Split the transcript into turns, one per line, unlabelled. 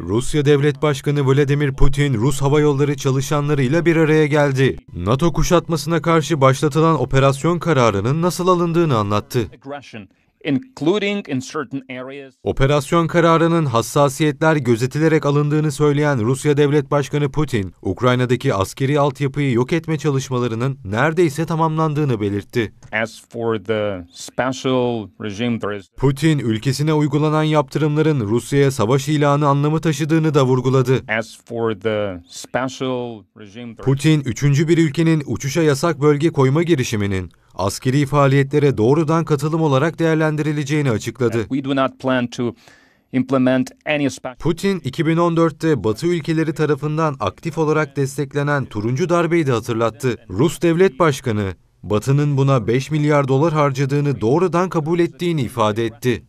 Rusya Devlet Başkanı Vladimir Putin, Rus Hava Yolları çalışanlarıyla bir araya geldi. NATO kuşatmasına karşı başlatılan operasyon kararının nasıl alındığını anlattı. Operasyon kararının hassasiyetler gözetilerek alındığını söyleyen Rusya Devlet Başkanı Putin, Ukrayna'daki askeri altyapıyı yok etme çalışmalarının neredeyse tamamlandığını belirtti. Putin, ülkesine uygulanan yaptırımların Rusya'ya savaş ilanı anlamı taşıdığını da vurguladı. Putin, üçüncü bir ülkenin uçuşa yasak bölge koyma girişiminin askeri faaliyetlere doğrudan katılım olarak değerlendirileceğini açıkladı. Putin 2014'te Batı ülkeleri tarafından aktif olarak desteklenen turuncu darbeyi de hatırlattı. Rus Devlet Başkanı Batı'nın buna 5 milyar dolar harcadığını doğrudan kabul ettiğini ifade etti.